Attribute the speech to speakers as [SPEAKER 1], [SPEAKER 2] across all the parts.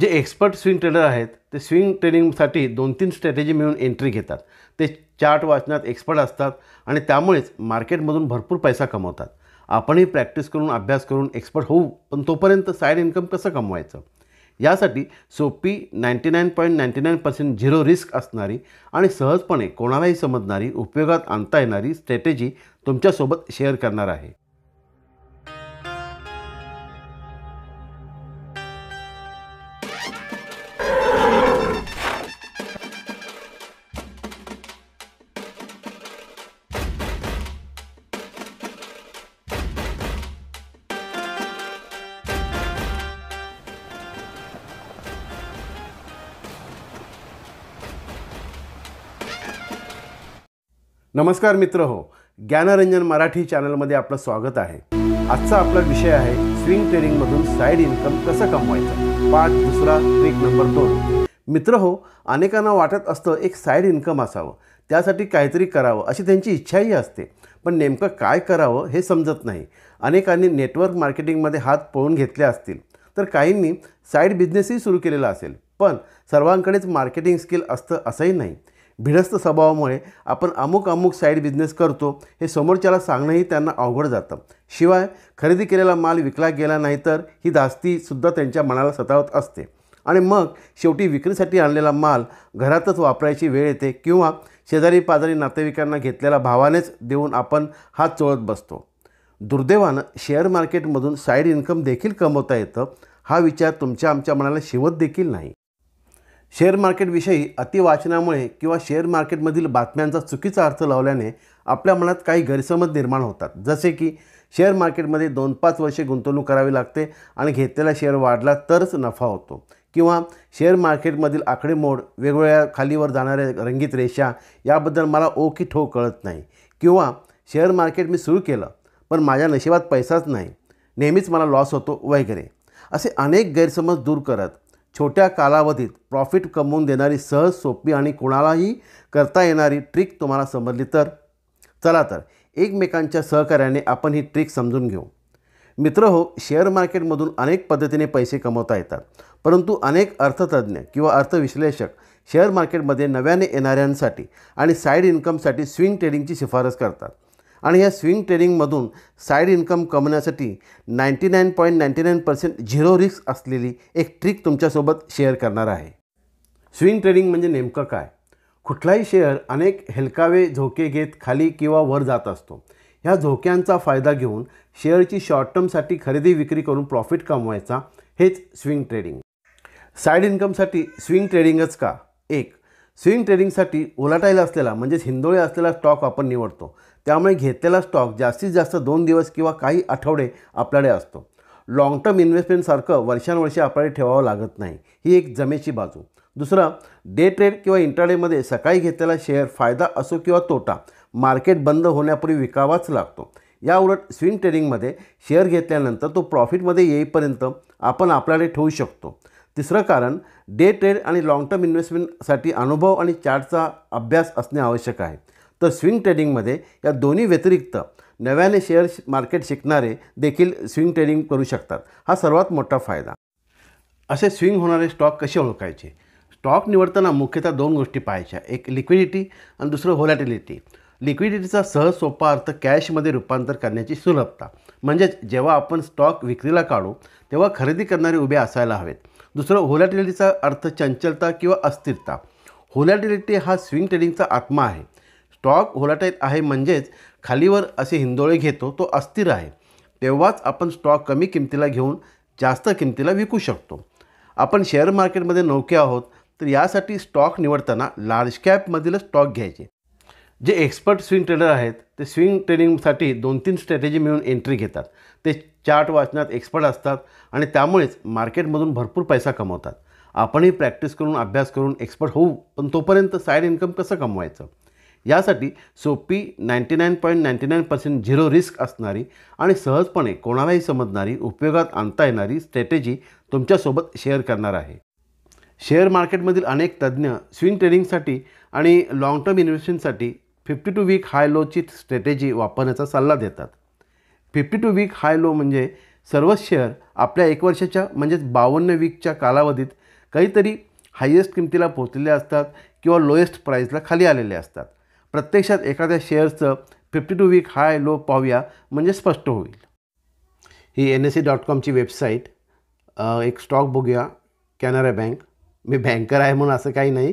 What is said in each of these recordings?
[SPEAKER 1] जे expert swing trader आहेत ते स्विंग ट्रेडिंगसाठी दोन तीन स्ट्रॅटेजी मिळून एंट्री घेतात ते चार्ट वाचण्यात एक्सपर्ट असतात आणि त्यामुळेच मार्केटमधून भरपूर पैसा कमवतात आपणही प्रॅक्टिस करून अभ्यास करून एक्सपर्ट होऊ पण तोपर्यंत साईड इन्कम कसं कमवायचं यासाठी सोपी ninety nine point ninety nine percent zero risk असणारी आणि सहजपणे कोणालाही समजणारी उपयोगात आणता येणारी स्ट्रॅटेजी तुमच्यासोबत शेअर करणार आहे नमस्कार मित्र हो ज्ञानरंजन मराठी चॅनलमध्ये आपलं स्वागत आहे आजचा आपला विषय आहे स्विंग ट्रेडिंगमधून साईड इन्कम कसं कमवायचं पाठ दुसरा ट्रिक नंबर दोन मित्र हो अनेकांना वाटत असतं एक साईड इन्कम असावं त्यासाठी काहीतरी करावं अशी त्यांची इच्छाही असते पण नेमकं काय करावं हे समजत नाही अनेकांनी नेटवर्क मार्केटिंगमध्ये हात पळून घेतले असतील तर काहींनी साईड बिझनेसही सुरू केलेला असेल पण सर्वांकडेच मार्केटिंग स्किल असतं असंही नाही भिडस्त स्वभावामुळे आपण अमुक अमुक साईड बिझनेस करतो हे समोरच्याला सांगणंही त्यांना अवघड जातं शिवाय खरेदी केलेला माल विकला गेला नाही तर ही धास्तीसुद्धा त्यांच्या मनाला सतावत असते आणि मग शेवटी विक्रीसाठी आणलेला माल घरातच वापरायची वेळ येते किंवा शेजारी पाजारी नातेवाईकांना घेतलेला भावानेच देऊन आपण हा चोळत बसतो दुर्दैवानं शेअर मार्केटमधून साईड इन्कम देखील कमवता येतं हा विचार तुमच्या आमच्या मनाला शिवत देखील नाही शेअर मार्केटविषयी अतिवाचनामुळे किंवा शेअर मार्केटमधील बातम्यांचा चुकीचा अर्थ लावल्याने आपल्या मनात काही गैरसमज निर्माण होतात जसे की शेअर मार्केटमध्ये दोन पाच वर्षे गुंतवणूक करावी लागते आणि घेतलेला शेअर वाढला तरच नफा होतो किंवा शेअर मार्केटमधील आकडेमोड वेगवेगळ्या खालीवर जाणाऱ्या रंगीत रेषा याबद्दल मला ओ की ठो कळत नाही किंवा शेअर मार्केट मी सुरू केलं पण माझ्या नशिबात पैसाच नाही नेहमीच मला लॉस होतो वगैरे असे अनेक गैरसमज दूर करत छोट्या कालावधीत प्रॉफिट कमवून देणारी सहज सोपी आणि कोणालाही करता येणारी ट्रिक तुम्हाला समजली तर चला तर एकमेकांच्या सहकार्याने आपण ही ट्रिक समजून घेऊ मित्र हो शेअर मार्केटमधून अनेक पद्धतीने पैसे कमवता येतात परंतु अनेक अर्थतज्ज्ञ किंवा अर्थविश्लेषक शेअर मार्केटमध्ये नव्याने येणाऱ्यांसाठी आणि साईड इन्कमसाठी स्विंग ट्रेडिंगची शिफारस करतात आणि या स्विंग ट्रेडिंगमधून साईड इन्कम कमवण्यासाठी ninety nine point ninety nine percent zero risk असलेली एक ट्रिक तुमच्यासोबत शेअर करणार आहे स्विंग ट्रेडिंग म्हणजे नेमकं काय कुठलाही शेअर अनेक हेलकावे झोके घेत खाली किंवा वर जात असतो ह्या झोक्यांचा फायदा घेऊन शेअरची शॉर्ट टर्मसाठी खरेदी विक्री करून प्रॉफिट कमवायचा हेच स्विंग ट्रेडिंग साईड इन्कमसाठी स्विंग ट्रेडिंगच का एक स्विंग ट्रेडिंगसाठी ओलाटाईल असलेला म्हणजेच हिंदोळे असलेला स्टॉक आपण निवडतो त्यामुळे घेतलेला स्टॉक जास्तीत जास्त दोन दिवस किंवा काही आठवडे आपल्याकडे असतो लाँग टर्म इन्व्हेस्टमेंटसारखं वर्षानुवर्षे आपल्याला ठेवावं लागत नाही ही एक जमेची बाजू दुसरा डे ट्रेड किंवा इंटरडेमध्ये सकाळी घेतलेला शेअर फायदा असो किंवा तोटा मार्केट बंद होण्यापूर्वी विकावाच लागतो या उलट स्विंग ट्रेडिंगमध्ये शेअर घेतल्यानंतर तो प्रॉफिटमध्ये येईपर्यंत आपण आपल्याकडे ठेवू शकतो तिसरं कारण डे ट्रेड आणि लाँग टर्म इन्व्हेस्टमेंटसाठी अनुभव आणि चार्टचा अभ्यास असणे आवश्यक आहे तर स्विंग ट्रेडिंगमध्ये या दोन्ही व्यतिरिक्त नव्याने शेअर मार्केट शिकणारे देखील स्विंग ट्रेडिंग करू शकतात हा सर्वात मोठा फायदा असे स्विंग होणारे स्टॉक कसे ओळखायचे स्टॉक निवडताना मुख्यतः दोन गोष्टी पाहायच्या एक लिक्विडिटी आणि दुसरं होलॅटिलिटी लिक्विडिटीचा सहज सोपा अर्थ कॅशमध्ये रूपांतर करण्याची सुलभता म्हणजेच जेव्हा आपण स्टॉक विक्रीला काढू तेव्हा खरेदी करणारे उभे असायला हवेत दुसरं होलॅटिलिटीचा अर्थ चंचलता किंवा अस्थिरता होलॅटिलिटी हा स्विंग ट्रेडिंगचा आत्मा आहे स्टॉक होलाटाईल आहे म्हणजेच खालीवर असे हिंदोळे घेतो तो अस्थिर आहे तेव्हाच आपण स्टॉक कमी किमतीला घेऊन जास्त किमतीला विकू शकतो आपण शेअर मार्केटमध्ये नौके आहोत तर यासाठी स्टॉक निवडताना लार्ज कॅपमधील स्टॉक घ्यायचे जे एक्सपर्ट स्विंग ट्रेडर आहेत ते स्विंग ट्रेनिंगसाठी दोन तीन स्ट्रॅटेजी मिळून एंट्री घेतात ते चार्ट वाचण्यात एक्सपर्ट असतात आणि त्यामुळेच मार्केटमधून भरपूर पैसा कमवतात आपणही प्रॅक्टिस करून अभ्यास करून एक्सपर्ट होऊ पण तोपर्यंत साईड इन्कम कसं कमवायचं यासाठी सोपी ninety nine point ninety nine percent zero risk असणारी आणि सहजपणे कोणालाही समजणारी उपयोगात आणता येणारी स्ट्रॅटेजी तुमच्यासोबत शेअर करणार आहे शेअर मार्केटमधील अनेक तज्ज्ञ स्विंग ट्रेडिंगसाठी आणि लाँग टर्म इन्व्हेस्टमेंटसाठी फिफ्टी टू वीक हाय लोची स्ट्रॅटेजी वापरण्याचा सल्ला देतात fifty two week high low म्हणजे सर्वच शेअर आपल्या एक वर्षाच्या म्हणजेच बावन्न वीकच्या कालावधीत काहीतरी हायेस्ट किमतीला पोहोचलेले असतात किंवा लोएस्ट प्राईजला खाली आलेले असतात प्रत्यक्षात एखाद्या शेअर्सचं fifty two week high low पाहूया म्हणजे स्पष्ट होईल ही एन एस सी डॉट कॉमची वेबसाईट एक स्टॉक बघूया कॅनरा बँक मी बँकर आहे म्हणून असं काही नाही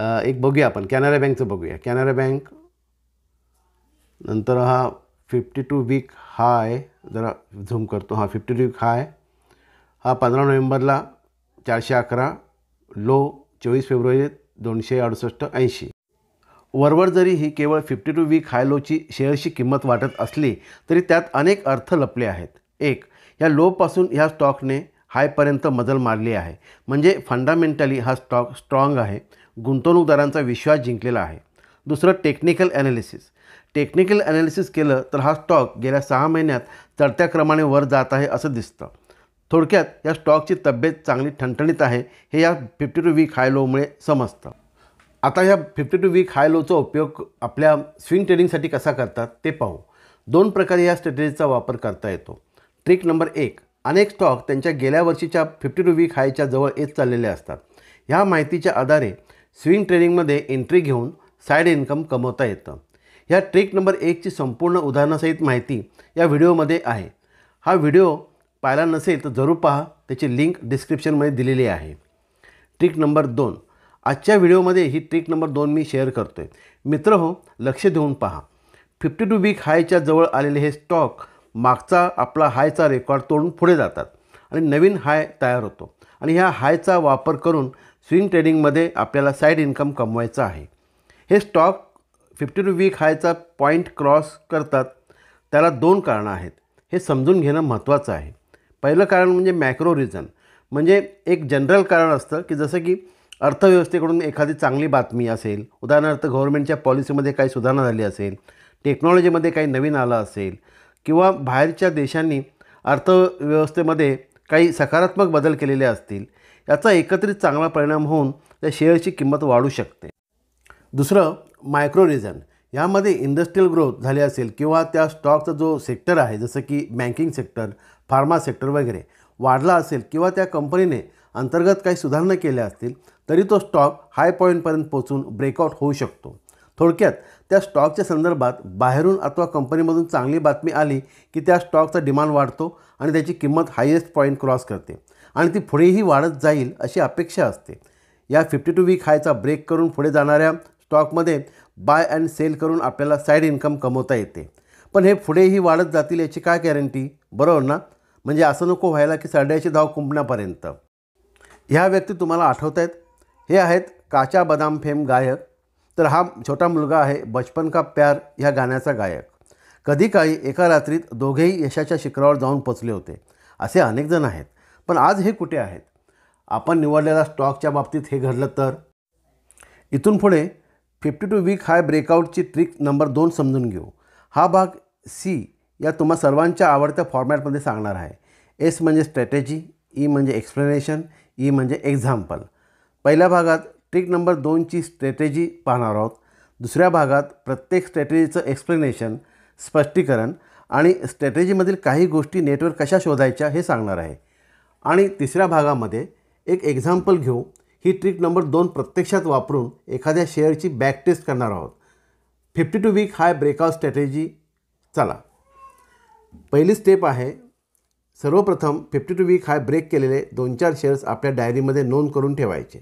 [SPEAKER 1] एक बघूया आपण कॅनरा बँकचं बघूया कॅनरा बँक नंतर हा फिफ्टी टू वीक हाय जरा झूम करतो हा फिफ्टी टू वीक हाय हा पंधरा नोव्हेंबरला चारशे अकरा लो चोवीस फेब्रुवारी दोनशे अडुसष्ट ऐंशी वरवर जरी ही केवळ फिफ्टी टू वीक हाय लोची शेअरची किंमत वाटत असली तरी त्यात अनेक अर्थ लपले आहेत एक या लोपासून ह्या स्टॉकने हायपर्यंत मजल मारली आहे म्हणजे फंडामेंटली हा स्टॉक स्ट्रॉंग आहे गुंतवणूकदारांचा विश्वास जिंकलेला आहे दुसरं टेक्निकल ॲनालिसिस टेक्निकल ॲनालिसिस केलं तर हा स्टॉक गेल्या सहा महिन्यात चढत्या क्रमाने वर जात आहे असं दिसतं थोडक्यात या स्टॉकची तब्येत चांगली ठणठणीत आहे हे या फिफ्टी टू वीक हाय लोमुळे समजतं आता या फिफ्टी टू वीक हाय लोचा उपयोग आपल्या स्विंग ट्रेडिंगसाठी कसा करतात ते पाहू दोन प्रकारे या स्ट्रॅटेजीचा वापर करता येतो ट्रिक नंबर एक अनेक स्टॉक त्यांच्या गेल्या वर्षीच्या फिफ्टी टू वीक हायच्या जवळ येत चाललेले असतात ह्या माहितीच्या आधारे स्विंग ट्रेडिंगमध्ये एंट्री घेऊन साईड इन्कम कमवता येतं ह्या ट्रिक नंबर एकची संपूर्ण उदाहरणासहित माहिती या व्हिडिओमध्ये आहे हा व्हिडिओ पाहिला नसेल तर जरूर पहा त्याची लिंक डिस्क्रिप्शनमध्ये दिलेली आहे ट्रिक नंबर दोन आजच्या व्हिडिओमध्ये ही ट्रिक नंबर दोन मी शेअर करतो आहे मित्र हो लक्ष देऊन पहा फिफ्टी टू वीक हायच्या जवळ आलेले हे स्टॉक मागचा आपला हायचा रेकॉर्ड तोडून पुढे जातात आणि नवीन हाय तयार होतो आणि ह्या हायचा वापर करून स्विंग ट्रेडिंगमध्ये आपल्याला साईड इन्कम कमवायचा आहे हे स्टॉक फिफ्टी टू वीक हायचा पॉईंट क्रॉस करतात त्याला दोन कारणं आहेत हे समजून घेणं महत्त्वाचं आहे पहिलं कारण म्हणजे मॅक्रो रिझन म्हणजे एक जनरल कारण असतं की जसं की अर्थव्यवस्थेकडून एखादी चांगली बातमी असेल उदाहरणार्थ गव्हर्नमेंटच्या पॉलिसीमध्ये काही सुधारणा झाली असेल टेक्नॉलॉजीमध्ये काही नवीन आलं असेल किंवा बाहेरच्या देशांनी अर्थव्यवस्थेमध्ये काही सकारात्मक बदल केलेले असतील याचा एकत्रित चांगला परिणाम होऊन त्या शेअरची किंमत वाढू शकते दुसरं मायक्रो रिझन यामध्ये इंडस्ट्रीयल ग्रोथ झाली असेल किंवा त्या स्टॉकचा जो सेक्टर आहे जसं की बँकिंग सेक्टर फार्मा सेक्टर वगैरे वाढला असेल किंवा त्या कंपनीने अंतर्गत काही सुधारणा केल्या असतील तरी तो स्टॉक हाय पॉईंटपर्यंत पोहोचून ब्रेकआउट होऊ शकतो थोडक्यात त्या स्टॉकच्या संदर्भात बाहेरून अथवा कंपनीमधून चांगली बातमी आली की त्या स्टॉकचा डिमांड वाढतो आणि त्याची किंमत हायेस्ट पॉईंट क्रॉस करते आणि ती पुढेही वाढत जाईल अशी अपेक्षा असते या फिफ्टी टू वीक हायचा ब्रेक करून पुढे जाणाऱ्या स्टॉकमध्ये बाय अँड सेल करून आपल्याला साईड इन्कम कमवता येते पण हे पुढेही वाढत जातील याची काय गॅरंटी बरोबर ना म्हणजे असं नको व्हायला की साडेऐंशी धाव कुंपण्यापर्यंत ह्या व्यक्ती तुम्हाला आठवत आहेत हे आहेत काचा बदाम फेम गायक तर हा छोटा मुलगा आहे बचपन का प्यार ह्या गाण्याचा गायक कधी काही एका रात्रीत दोघेही यशाच्या शिखरावर जाऊन पोचले होते असे अनेक जण आहेत पण आज हे कुठे आहेत आपण निवडलेल्या स्टॉकच्या बाबतीत हे घडलं तर इथून पुढे फिफ्टी टू वीक हाय ब्रेकआउटची ट्रिक नंबर दोन समजून घेऊ हा भाग सी या तुम्हा सर्वांच्या आवडत्या फॉर्मॅटमध्ये सांगणार आहे एस म्हणजे स्ट्रॅटेजी ई e म्हणजे एक्सप्लेनेशन ई e म्हणजे एक्झाम्पल पहिल्या भागात ट्रिक नंबर दोनची स्ट्रॅटेजी पाहणार आहोत दुसऱ्या भागात प्रत्येक स्ट्रॅटेजीचं एक्सप्लेनेशन स्पष्टीकरण आणि स्ट्रॅटेजीमधील काही गोष्टी नेटवर कशा शोधायच्या हे सांगणार आहे आणि तिसऱ्या भागामध्ये एक एक्झाम्पल घेऊ ही ट्रिक नंबर दोन प्रत्यक्षात वापरून एखाद्या शेअरची बॅक टेस्ट करणार आहोत fifty two week high breakout strategy चला पहिली स्टेप आहे सर्वप्रथम fifty two week high break केलेले दोन चार शेअर्स आपल्या डायरीमध्ये नोंद करून ठेवायचे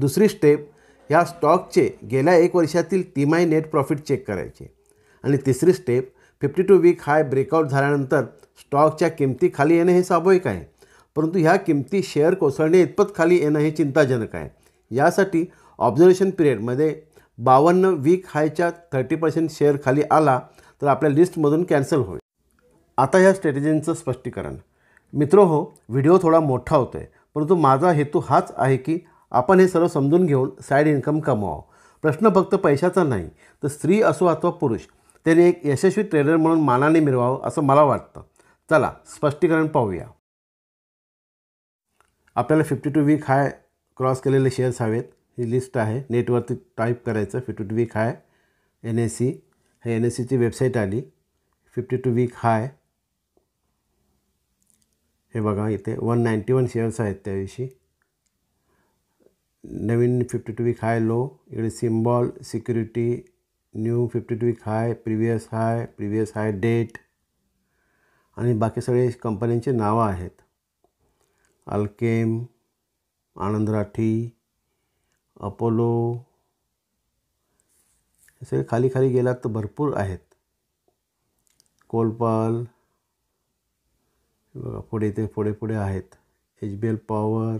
[SPEAKER 1] दुसरी स्टेप ह्या स्टॉकचे गेल्या एक वर्षातील तिमाही नेट प्रॉफिट चेक करायचे आणि तिसरी step fifty two week high breakout झाल्यानंतर स्टॉकच्या किमती खाली येणे हे स्वाभाविक आहे परंतु ह्या किमती शेअर कोसळणे इतपत खाली येणं हे चिंताजनक आहे यासाठी ऑब्झर्वेशन पिरियडमध्ये बावन्न वीक हायच्या थर्टी पर्सेंट शेअर खाली आला तर आपल्या लिस्टमधून कॅन्सल होईल आता ह्या स्ट्रॅटेजींचं स्पष्टीकरण मित्रो हो व्हिडिओ थोडा मोठा होतो आहे परंतु माझा हेतू हाच आहे की आपण हे सर्व समजून घेऊन साईड इन्कम कमवावं प्रश्न फक्त पैशाचा नाही तर स्त्री असो अथवा पुरुष त्याने एक यशस्वी ट्रेडर म्हणून मानाने मिळवावं असं मला वाटतं चला स्पष्टीकरण पाहूया आपल्याला fifty two week high cross केलेले शेअर्स हवेत ही लिस्ट आहे नेटवरती टाईप करायचं fifty two week high N S सी हे एन एस सीची वेबसाईट आली फिफ्टी टू वीक हाय हे बघा इथे वन नाईंटी वन शेअर्स आहेत त्याविषयी नवीन fifty two week high low इकडे symbol security new fifty two week high previous high previous high date आणि बाकी सगळे कंपन्यांची नावं आहेत अल्केम आनंद राठी अपोलो हे सगळे खाली खाली गेलात तर भरपूर आहेत कोलपाल बघा पुढे ते पुढे पुढे आहेत एच बी एल पॉवर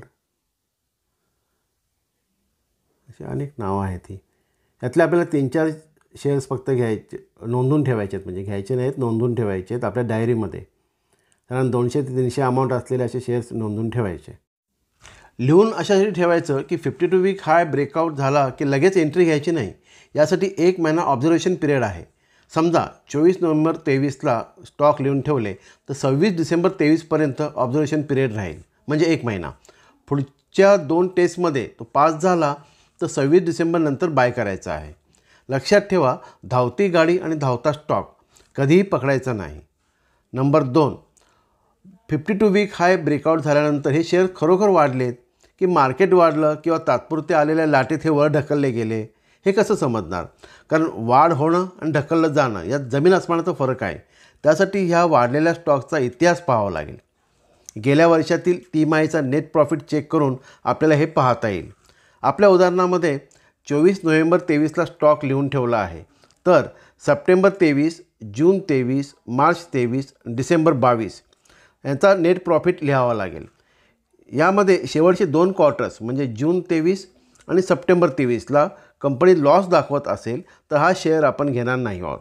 [SPEAKER 1] अशी अनेक नावं आहेत ही यातले आपल्याला तीन चार शेअर्स फक्त घ्यायचे नोंदून ठेवायचे आहेत म्हणजे घ्यायचे नाहीत नोंदून ठेवायचे आहेत आपल्या डायरीमध्ये कारण दोनशे ते तीनशे अमाऊंट असलेले असे शेअर्स नोंदून ठेवायचे लिहून अशासाठी ठेवायचं की fifty two week high breakout झाला की लगेच एंट्री घ्यायची नाही यासाठी एक महिना ऑब्झर्वेशन पिरियड आहे समजा चोवीस नोव्हेंबर तेवीसला स्टॉक लिहून ठेवले तर सव्वीस डिसेंबर तेवीसपर्यंत ऑब्झर्वेशन पिरियड राहील म्हणजे एक महिना पुढच्या दोन टेस्टमध्ये तो पास झाला तर सव्वीस डिसेंबरनंतर बाय करायचा आहे लक्षात ठेवा धावती गाडी आणि धावता स्टॉक कधीही पकडायचा नाही नंबर दोन fifty two week high breakout झाल्यानंतर हे शेअर खरोखर वाढलेत की मार्केट वाढलं किंवा तात्पुरते आलेल्या लाटेत हे वर ढकलले गेले हे कसं समजणार कारण वाढ होणं आणि ढकललं जाणं यात जमीन आसमानाचा फरक आहे त्यासाठी ह्या वाढलेल्या स्टॉकचा इतिहास पाहावा लागेल गेल्या वर्षातील तिमाहीचा नेट प्रॉफिट चेक करून आपल्याला हे पाहता येईल आपल्या उदाहरणामध्ये चोवीस नोव्हेंबर तेवीसला स्टॉक लिहून ठेवला आहे तर सप्टेंबर तेवीस जून तेवीस मार्च तेवीस डिसेंबर बावीस यांचा नेट प्रॉफिट लिहावा लागेल यामध्ये शेवटचे दोन क्वार्टर्स म्हणजे जून तेवीस आणि सप्टेंबर तेवीसला कंपनी लॉस दाखवत असेल तर हा शेअर आपण घेणार नाही आहोत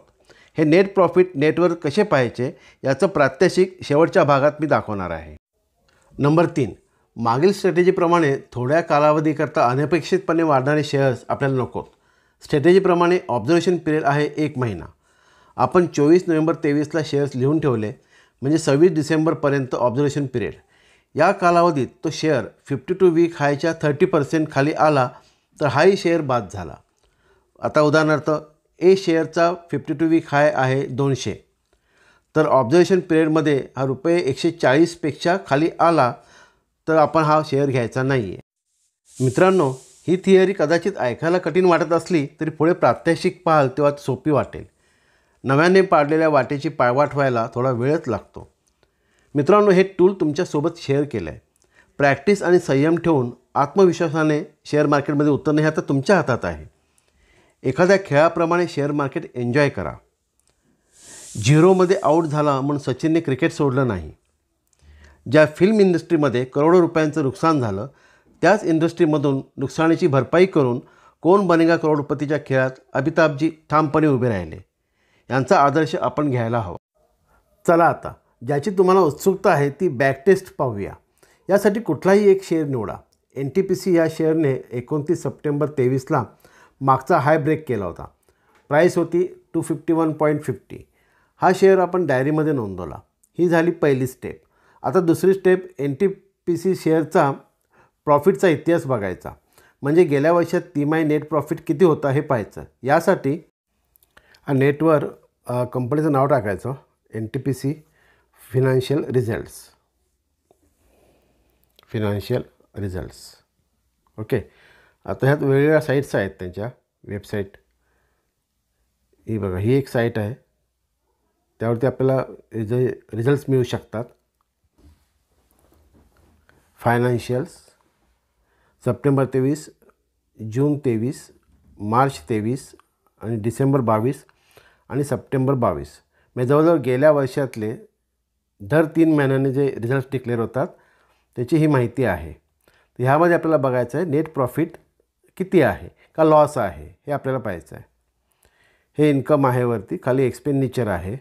[SPEAKER 1] हे नेट प्रॉफिट नेटवर कसे पाहायचे याचं प्रात्यक्षिक शेवटच्या भागात मी दाखवणार आहे नंबर तीन मागील स्ट्रॅटेजीप्रमाणे थोड्या कालावधीकरता अनपेक्षितपणे वाढणारे शेअर्स आपल्याला नकोत स्ट्रॅटेजीप्रमाणे ऑब्झर्वेशन पिरियड आहे एक महिना आपण चोवीस नोव्हेंबर तेवीसला शेअर्स लिहून ठेवले म्हणजे सव्वीस डिसेंबरपर्यंत ऑब्झर्वेशन पिरियड या कालावधीत तो शेअर फिफ्टी टू वीक हायच्या थर्टी पर्सेंट खाली आला तर हाही शेअर बाद झाला आता उदाहरणार्थ ए शेअरचा फिफ्टी टू वीक हाय आहे दोनशे तर ऑब्झर्वेशन पिरियडमध्ये हा रुपये एकशे चाळीसपेक्षा खाली आला तर आपण हा शेअर घ्यायचा नाही आहे मित्रांनो ही थिअरी कदाचित ऐकायला कठीण वाटत असली तरी पुढे प्रात्यक्षिक पाहाल तेव्हा सोपी वाटेल नव्याने पाडलेल्या वाटेची पायवाट व्हायला थोडा वेळच लागतो मित्रांनो हे टूल तुमच्यासोबत शेअर केलं आहे प्रॅक्टिस आणि संयम ठेवून आत्मविश्वासाने शेअर मार्केटमध्ये उतरणे हे आता तुमच्या हातात आहे एखाद्या खेळाप्रमाणे शेअर मार्केट एन्जॉय करा झिरोमध्ये आऊट झाला म्हणून सचिनने क्रिकेट सोडलं नाही ज्या फिल्म इंडस्ट्रीमध्ये करोडो रुपयांचं नुकसान झालं त्याच इंडस्ट्रीमधून नुकसानीची भरपाई करून कोण बनेगा करोडपतीच्या खेळात अमिताभजी ठामपणे उभे राहिले यांचा आदर्श आपण घ्यायला हवा चला आता ज्याची तुम्हाला उत्सुकता आहे ती बॅक टेस्ट पाहूया यासाठी कुठलाही एक शेअर निवडा एन टी पी सी या शेअरने एकोणतीस सप्टेंबर तेवीसला मागचा हाय ब्रेक केला होता प्राईस होती two fifty one point fifty हा शेअर आपण डायरीमध्ये नोंदवला ही झाली पहिली स्टेप आता दुसरी step N T P C शेअरचा प्रॉफिटचा इतिहास बघायचा म्हणजे गेल्या वर्षात तिमाही नेट प्रॉफिट किती होता हे पाहायचं यासाठी हा नेटवर कंपनीचं नाव टाकायचं N T P C financial results financial results okay आता ह्यात वेगवेगळ्या साईट्स आहेत त्यांच्या वेबसाईट ही बघा ही एक साईट आहे त्यावरती आपल्याला रिज रिझल्ट्स मिळू शकतात फायनान्शियल्स सप्टेंबर तेवीस जून तेवीस मार्च तेवीस आणि डिसेंबर बावीस आणि सप्टेंबर बावीस म्हणजे जवळजवळ गेल्या वर्षातले दर तीन महिन्याने जे रिझल्ट डिक्लेअर होतात त्याची ही माहिती आहे तर ह्यामध्ये आपल्याला बघायचं आहे नेट प्रॉफिट किती आहे का लॉस आहे हे आपल्याला पाहायचं आहे हे इन्कम आहे वरती खाली एक्सपेंडिचर आहे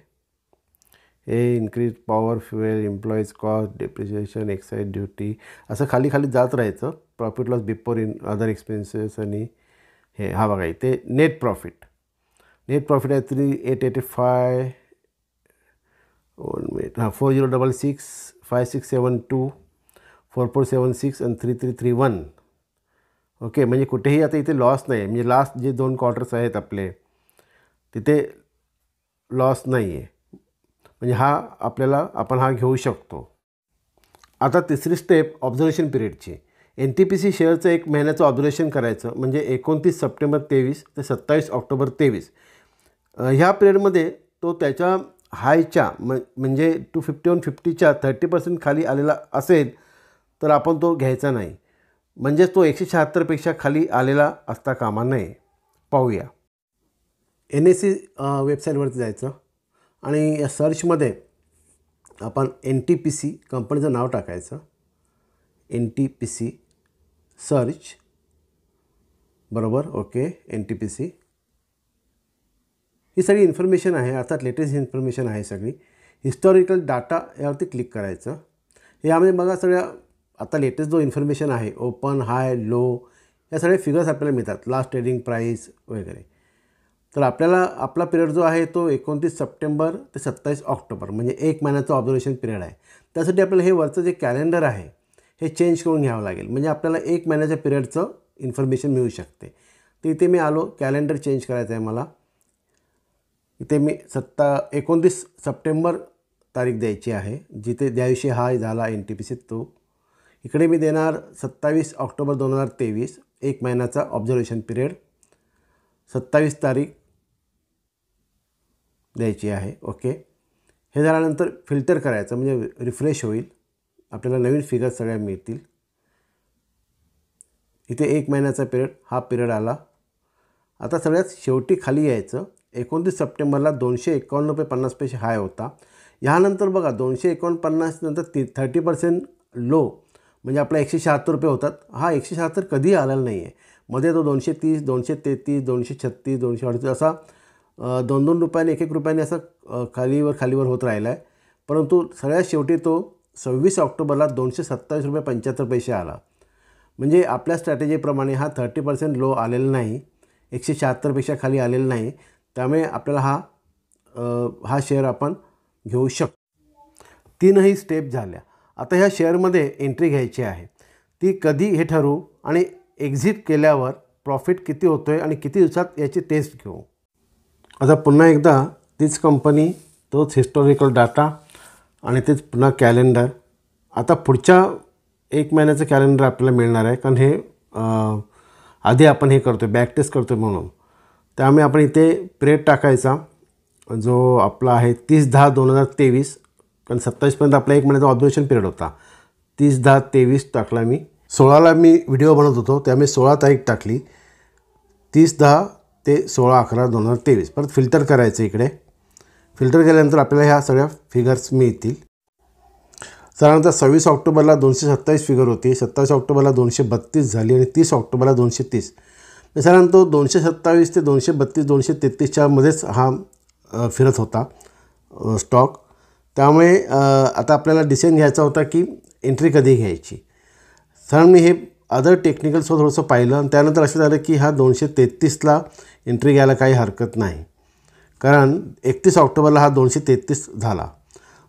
[SPEAKER 1] हे increase power fuel employees cost depreciation excise duty असं खाली खाली जात राहायचं profit loss before in other expenses आणि हे हा बघा इथे net profit double six at six seven two four four seven 4476 आणि three three three one okay म्हणजे कुठेही आता इथे लॉस नाही म्हणजे लास्ट जे दोन क्वार्टर्स आहेत आपले तिथे लॉस नाही आहे म्हणजे हा आपल्याला आपण हा घेऊ शकतो आता तिसरी स्टेप ऑब्झर्वेशन पिरियडची एन टी पी सी शेअरचं एक महिन्याचं ऑब्झर्वेशन करायचं म्हणजे एकोणतीस सप्टेंबर तेवीस ते सत्तावीस ऑक्टोबर तेवीस ह्या पिरियडमध्ये तो त्याच्या हायच्या म म्हणजे टू फिफ्टी वन फिफ्टीच्या थर्टी पर्सेंट खाली आलेला असेल तर आपण तो घ्यायचा नाही म्हणजेच तो एकशे शहात्तरपेक्षा खाली आलेला असता कामा नये पाहूया एन एस सी वेबसाईटवरती जायचं आणि या सर्चमध्ये आपण एन टी पी सी कंपनीचं नाव टाकायचं N T P C search बरोबर okay N T P C ही सगळी इन्फॉर्मेशन आहे अर्थात लेटेस्ट इन्फॉर्मेशन आहे सगळी हिस्टॉरिकल डाटा यावरती क्लिक करायचं यामध्ये बघा सगळ्या आता लेटेस्ट जो इन्फॉर्मेशन आहे ओपन हाय लो या सगळ्या फिगर्स आपल्याला मिळतात लास्ट ट्रेडिंग प्राईस वगैरे तर आपल्याला आपला पिरियड जो आहे तो एकोणतीस सप्टेंबर ते सत्तावीस ऑक्टोबर म्हणजे एक महिन्याचा ऑब्झर्वेशन पिरियड आहे त्यासाठी आपल्याला हे वरचं जे कॅलेंडर आहे हे चेंज करून घ्यावं लागेल म्हणजे आपल्याला एक महिन्याच्या पिरियडचं इन्फॉर्मेशन मिळू शकते तर इथे मी आलो कॅलेंडर चेंज करायचं आहे मला इथे मी सत्ता एकोणतीस सप्टेंबर तारीख द्यायची आहे जिथे ज्या दिवशी हा झाला एन टी पी सीत तो इकडे मी देणार सत्तावीस ऑक्टोबर दोन हजार तेवीस एक महिन्याचा ऑब्झर्वेशन पिरियड सत्तावीस तारीख द्यायची आहे ओके हे झाल्यानंतर फिल्टर करायचं म्हणजे रिफ्रेश होईल आपल्याला नवीन फिगर सगळ्या मिळतील इथे एक महिन्याचा पिरियड हा पिरियड आला आता सगळ्यात शेवटी खाली यायचं एकोणतीस सप्टेंबरला दोनशे एकावन्न रुपये पन्नास पैसे हाय होता ह्यानंतर बघा दोनशे एकोणपन्नास नंतर ती थर्टी पर्सेंट लो म्हणजे आपला एकशे शहात्तर रुपये होतात हा एकशे शहात्तर कधीही आलेला नाही आहे मध्ये तो दोनशे तीस दोनशे तेहतीस दोनशे छत्तीस दोनशे अडतीस असा दोन दोन रुपयाने एक एक रुपयाने असा खालीवर खालीवर होत राहिला आहे परंतु सगळ्यात शेवटी तो सव्वीस ऑक्टोबरला दोनशे सत्तावीस रुपये पंच्याहत्तर पैसे आला म्हणजे आपल्या स्ट्रॅटेजीप्रमाणे हा थर्टी पर्सेंट लो आलेला नाही एकशे शहात्तरपेक्षा खाली आलेला नाही त्यामुळे आपल्याला हा हा शेअर आपण घेऊ शकतो तीनही स्टेप झाल्या आता ह्या शेअरमध्ये एंट्री घ्यायची आहे ती कधी हे ठरवू आणि एक्झिट केल्यावर प्रॉफिट किती होतो आहे आणि किती दिवसात याची टेस्ट घेऊ आता पुन्हा एकदा तीच कंपनी तोच हिस्टॉरिकल डाटा आणि तेच पुन्हा कॅलेंडर आता पुढच्या एक महिन्याचं कॅलेंडर आपल्याला मिळणार आहे कारण हे आधी आपण हे करतो बॅक टेस्ट करतो आहे म्हणून त्यामुळे आपण इथे पिरियड टाकायचा जो आपला आहे तीस दहा दोन हजार तेवीस कारण सत्तावीसपर्यंत आपला एक महिन्याचा ऑब्झर्वेशन पिरियड होता तीस दहा तेवीस टाकला मी सोळाला मी व्हिडिओ बनवत होतो त्यामुळे सोळा तारीख टाकली तीस दहा ते सोळा अकरा दोन हजार तेवीस परत फिल्टर करायचं इकडे फिल्टर केल्यानंतर आपल्याला ह्या सगळ्या फिगर्स मिळतील साधारणतः सव्वीस ऑक्टोबरला दोनशे सत्तावीस फिगर होती सत्तावीस ऑक्टोबरला दोनशे बत्तीस झाली आणि तीस ऑक्टोबरला दोनशे तीस तो दोनशे सत्तावीस ते दोनशे बत्तीस दोनशे मध्येच हा फिरत होता स्टॉक त्यामुळे आता आपल्याला डिसिजन घ्यायचा होता की एंट्री कधी घ्यायची कारण मी हे अदर टेक्निकलसोबत थोडंसं पाहिलं आणि त्यानंतर असं झालं की हा दोनशे तेहत्तीसला एंट्री घ्यायला काही हरकत नाही कारण एकतीस ऑक्टोबरला हा दोनशे तेहत्तीस झाला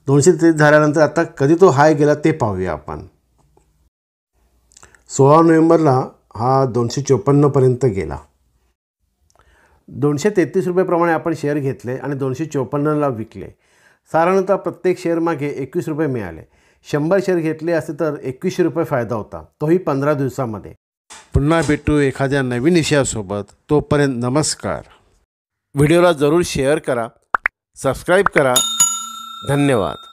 [SPEAKER 1] दोनशे तेहतीस झाल्यानंतर आता कधी तो हाय गेला ते पाहूया आपण सोळा नोव्हेंबरला हा दोनशे चोपन्नपर्यंत गेला दोनशे तेहतीस रुपयेप्रमाणे आपण शेअर घेतले आणि दोनशे चोपन्नला विकले साधारणतः प्रत्येक शेअरमागे एकवीस रुपये मिळाले शंभर शेअर घेतले असते तर एकवीसशे रुपये फायदा होता तोही पंधरा दिवसामध्ये पुन्हा भेटू एखाद्या नवीन विषयासोबत तोपर्यंत नमस्कार व्हिडिओला जरूर शेअर करा सबस्क्राईब करा धन्यवाद